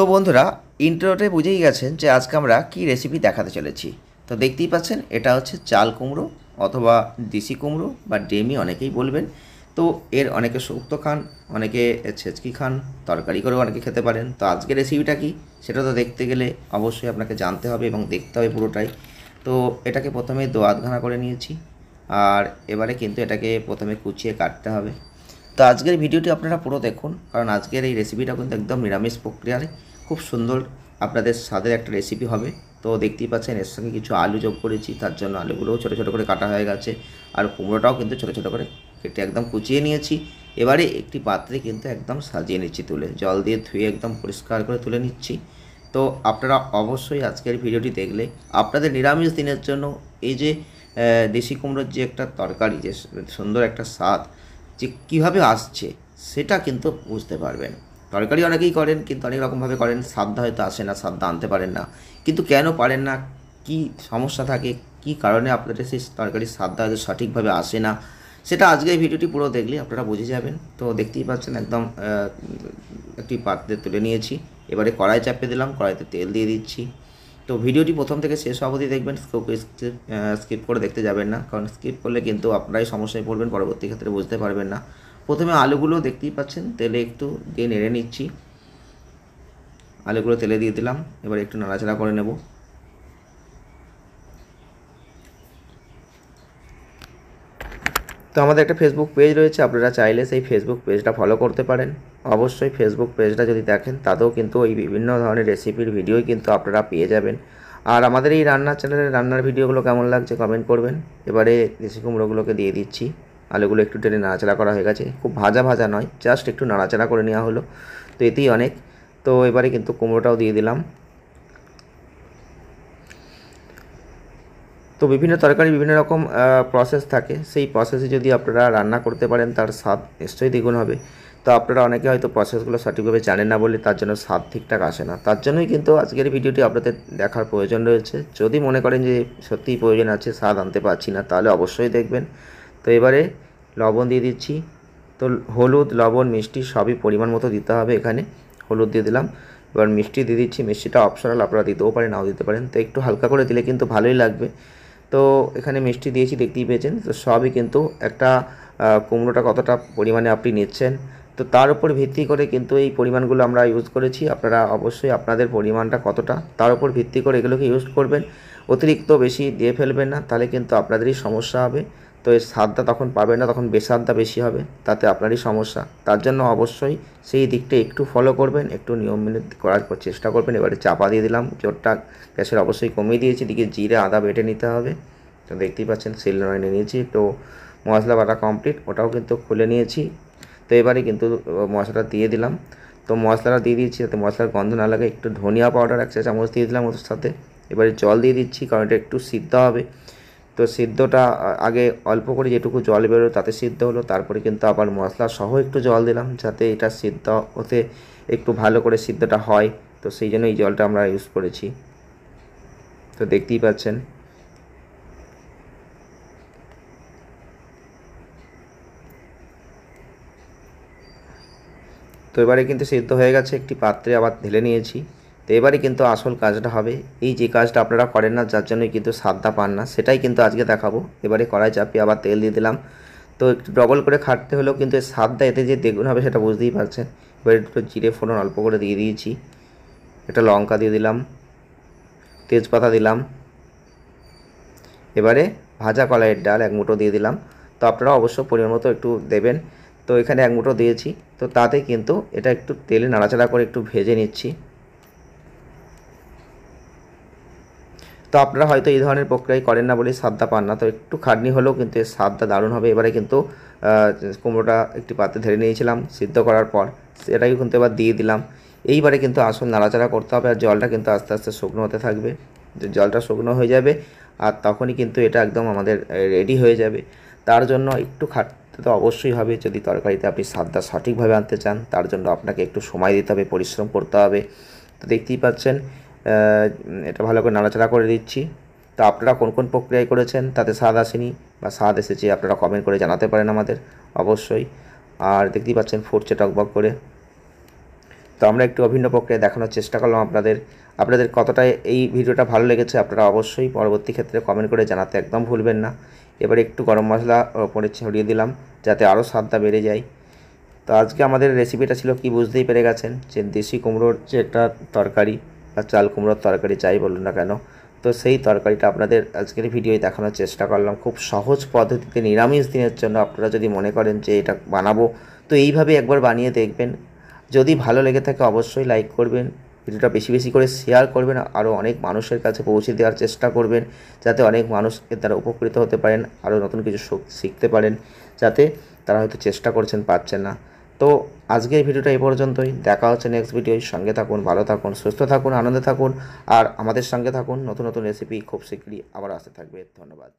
তো বন্ধুরা ইন্টারনেটে বুঝেই গেছেন যে আজকে আমরা কি রেসিপি দেখাতে চলেছি তো দেখতেই পাচ্ছেন এটা হচ্ছে চাল কুমড়ো অথবা দেশি কুমড়ো বা ডেমি অনেকেই বলবেন তো এর অনেকে শুক্তো খান অনেকে ছেচকি খান তরকারি করে অনেকে খেতে পারেন তো আজকে রেসিপিটা কি সেটা তো দেখতে গেলে অবশ্যই আপনাকে জানতে হবে এবং দেখতে হবে পুরোটাই তো এটাকে প্রথমে দোয়াত ঘানা করে নিয়েছি আর এবারে কিন্তু এটাকে প্রথমে কুচিয়ে কাটতে হবে তো আজকের ভিডিওটি আপনারা পুরো দেখুন কারণ আজকের এই রেসিপিটা কিন্তু একদম নিরামিষ প্রক্রিয়ায় খুব সুন্দর আপনাদের স্বাদের একটা রেসিপি হবে তো দেখতেই পাচ্ছেন এর সঙ্গে কিছু আলু যোগ করেছি তার জন্য আলুগুলোও ছোটো ছোটো করে কাটা হয়ে গেছে আর কুমড়োটাও কিন্তু ছোটো ছোটো করে কেটে একদম কুচিয়ে নিয়েছি এবারে একটি পাত্রে কিন্তু একদম সাজিয়ে নিচ্ছি তুলে জল দিয়ে ধুয়ে একদম পরিষ্কার করে তুলে নিচ্ছি তো আপনারা অবশ্যই আজকের ভিডিওটি দেখলে আপনাদের নিরামিষ দিনের জন্য এই যে দেশি কুমড়োর যে একটা তরকারি যে সুন্দর একটা স্বাদ যে কিভাবে আসছে সেটা কিন্তু বুঝতে পারবেন তরকারি অনেকেই করেন কিন্তু অনেক রকমভাবে করেন সাদ্দা হয়তো আসে না সাদ্দা আনতে পারেন না কিন্তু কেন পারেন না কি সমস্যা থাকে কি কারণে আপনাদের সেই তরকারির স্বাদটা হয়তো সঠিকভাবে আসে না সেটা আজকে ভিডিওটি পুরো দেখলে আপনারা বুঝে যাবেন তো দেখতেই পাচ্ছেন একদম একটি পাত্রে তুলে নিয়েছি এবারে কড়াই চাপে দিলাম কড়াইতে তেল দিয়ে দিচ্ছি তো ভিডিওটি প্রথম থেকে শেষ অবধি দেখবেন স্কিপ করে দেখতে যাবেন না কারণ স্কিপ করলে কিন্তু আপনারাই সমস্যায় পড়বেন পরবর্তী ক্ষেত্রে বুঝতে পারবেন না প্রথমে আলুগুলো দেখতেই পাচ্ছেন তেলে একটু দিয়ে নেড়ে নিচ্ছি আলুগুলো তেলে দিয়ে দিলাম এবার একটু নাড়াচাড়া করে নেবো তো আমাদের একটা ফেসবুক পেজ রয়েছে আপনারা চাইলে সেই ফেসবুক পেজটা ফলো করতে পারেন অবশ্যই ফেসবুক পেজটা যদি দেখেন তাতেও কিন্তু ওই বিভিন্ন ধরনের রেসিপির ভিডিওই কিন্তু আপনারা পেয়ে যাবেন আর আমাদের এই রান্নার চ্যানেলের রান্নার ভিডিওগুলো কেমন লাগছে কমেন্ট করবেন এবারে দেশি কুমড়োগুলোকে দিয়ে দিচ্ছি আলুগুলো একটু টেনে নাড়াচাড়া করা হয়ে গেছে খুব ভাজা ভাজা নয় জাস্ট একটু নাড়াচাড়া করে নেওয়া হলো তো এতেই অনেক তো এবারে কিন্তু কুমড়োটাও দিয়ে দিলাম তো বিভিন্ন তরকারি বিভিন্ন রকম প্রসেস থাকে সেই প্রসেসে যদি আপনারা রান্না করতে পারেন তার স্বাদ নিশ্চয়ই দ্বিগুণ হবে তো আপনারা অনেকে হয়তো প্রসেসগুলো সঠিকভাবে জানেন না বলে তার জন্য স্বাদ ঠিকঠাক আসে না তার জন্যই কিন্তু আজকের ভিডিওটি আপনাদের দেখার প্রয়োজন রয়েছে যদি মনে করেন যে সত্যিই প্রয়োজন আছে স্বাদ আনতে পারছি না তাহলে অবশ্যই দেখবেন তো এবারে লবণ দিয়ে দিচ্ছি তো হলুদ লবণ মিষ্টি সবই পরিমাণ মতো দিতে হবে এখানে হলুদ দিয়ে দিলাম এবার মিষ্টি দিয়ে দিচ্ছি মিষ্টিটা অপশনাল আপনারা দিতেও পারেন নাও দিতে পারেন তো একটু হালকা করে দিলে কিন্তু ভালোই লাগবে তো এখানে মিষ্টি দিয়েছি দেখতেই পেয়েছেন তো সবই কিন্তু একটা কুমড়োটা কতটা পরিমাণে আপনি নিচ্ছেন তো তার উপর ভিত্তি করে কিন্তু এই পরিমাণগুলো আমরা ইউজ করেছি আপনারা অবশ্যই আপনাদের পরিমাণটা কতটা তার উপর ভিত্তি করে এগুলোকে ইউজ করবেন অতিরিক্ত বেশি দিয়ে ফেলবেন না তাহলে কিন্তু আপনাদেরই সমস্যা হবে তো এই স্বাদটা তখন পাবে না তখন বেসাদটা বেশি হবে তাতে আপনারই সমস্যা তার জন্য অবশ্যই সেই দিকটা একটু ফলো করবেন একটু নিয়ম মেনে করার চেষ্টা করবেন এবারে চাপা দিয়ে দিলাম জোরটা গ্যাসের অবশ্যই কমিয়ে দিয়েছি দিকে জিরে আদা বেটে নিতে হবে তো দেখতেই পাচ্ছেন সিল এনে নিয়েছি তো মশলা বাটা কমপ্লিট ওটাও কিন্তু খুলে নিয়েছি তো এবারে কিন্তু মশলাটা দিয়ে দিলাম তো মশলাটা দিয়ে দিয়েছি যাতে মশলার গন্ধ না লাগে একটু ধনিয়া পাউডার এক চা চামচ দিয়ে দিলাম ওর সাথে এবারে জল দিয়ে দিচ্ছি কারণ এটা একটু সিদ্ধ হবে তো সিদ্ধটা আগে অল্প করে যেটুকু জল বেরোলো তাতে সিদ্ধ হলো তারপরে কিন্তু আবার মশলা সহ একটু জল দিলাম যাতে এটা সিদ্ধ হতে একটু ভালো করে সিদ্ধটা হয় তো সেই জন্য এই জলটা আমরা ইউজ করেছি তো দেখতেই পাচ্ছেন তো এবারে কিন্তু সিদ্ধ হয়ে গেছে একটি পাত্রে আবার ঢেলে নিয়েছি তো এবারে কিন্তু আসল কাজটা হবে এই যে কাজটা আপনারা করেন না যার জন্যই কিন্তু সাদটা পান না সেটাই কিন্তু আজকে দেখাবো এবারে কড়াই চাপিয়ে আবার তেল দিয়ে দিলাম তো একটু ডবল করে খাটতে হলেও কিন্তু এই এতে যে দেখুন হবে সেটা বুঝতেই পারছেন এবারে একটু জিরে ফোড়ন অল্প করে দিয়ে দিয়েছি একটা লঙ্কা দিয়ে দিলাম তেজপাতা দিলাম এবারে ভাজা কলাইয়ের ডাল এক মুঠো দিয়ে দিলাম তো আপনারা অবশ্য পরিমাণ মতো একটু দেবেন তো এখানে এক মুঠো দিয়েছি তো তাতে কিন্তু এটা একটু তেলে নাড়াচাড়া করে একটু ভেজে নিচ্ছি তো আপনারা হয়তো এই ধরনের প্রক্রিয়ায় করেন না বলে সাদটা পান না তো একটু খাটনি হলেও কিন্তু এর স্বাদটা দারুণ হবে এবারে কিন্তু কুমড়োটা একটি পাত্রে ধরে নিয়েছিলাম সিদ্ধ করার পর সেটাকে কিন্তু এবার দিয়ে দিলাম এইবারে কিন্তু আসল নাড়াচাড়া করতে হবে আর জলটা কিন্তু আস্তে আস্তে শুকনো হতে থাকবে জলটা শুকনো হয়ে যাবে আর তখনই কিন্তু এটা একদম আমাদের রেডি হয়ে যাবে তার জন্য একটু খাটতে তো অবশ্যই হবে যদি তরকারিতে আপনি স্বাদটা সঠিকভাবে আনতে চান তার জন্য আপনাকে একটু সময় দিতে হবে পরিশ্রম করতে হবে তো দেখতেই পাচ্ছেন এটা ভালো করে নাড়াচাড়া করে দিচ্ছি তো আপনারা কোন কোন প্রক্রিয়ায় করেছেন তাতে স্বাদ আসেনি বা স্বাদ এসেছে আপনারা কমেন্ট করে জানাতে পারেন আমাদের অবশ্যই আর দেখতেই পাচ্ছেন ফুটছে টকবক করে তো আমরা একটু অভিন্ন প্রক্রিয়া দেখানোর চেষ্টা করলাম আপনাদের আপনাদের কতটা এই ভিডিওটা ভালো লেগেছে আপনারা অবশ্যই পরবর্তী ক্ষেত্রে কমেন্ট করে জানাতে একদম ভুলবেন না এবারে একটু গরম মশলা ওপরে ছড়িয়ে দিলাম যাতে আরও স্বাদটা বেড়ে যায় তো আজকে আমাদের রেসিপিটা ছিল কি বুঝতেই পেরে গেছেন যে দেশি কুমড়োর যে একটা তরকারি চাল কুমড়োর তরকারি চাই বলুন না কেন তো সেই তরকারিটা আপনাদের আজকের ভিডিওয় দেখানোর চেষ্টা করলাম খুব সহজ পদ্ধতিতে নিরামিষ দিনের জন্য আপনারা যদি মনে করেন যে এটা বানাবো তো এইভাবে একবার বানিয়ে দেখবেন যদি ভালো লেগে থাকে অবশ্যই লাইক করবেন ভিডিওটা বেশি বেশি করে শেয়ার করবেন আরও অনেক মানুষের কাছে পৌঁছে দেওয়ার চেষ্টা করবেন যাতে অনেক মানুষ এর দ্বারা উপকৃত হতে পারেন আরও নতুন কিছু শিখতে পারেন যাতে তারা হয়তো চেষ্টা করছেন পাচ্ছেন না তো আজকের ভিডিওটা এই পর্যন্তই দেখা হচ্ছে নেক্সট ভিডিওয় সঙ্গে থাকুন ভালো থাকুন সুস্থ থাকুন আনন্দে থাকুন আর আমাদের সঙ্গে থাকুন নতুন নতুন রেসিপি খুব শীঘ্রই আবার আসতে থাকবে ধন্যবাদ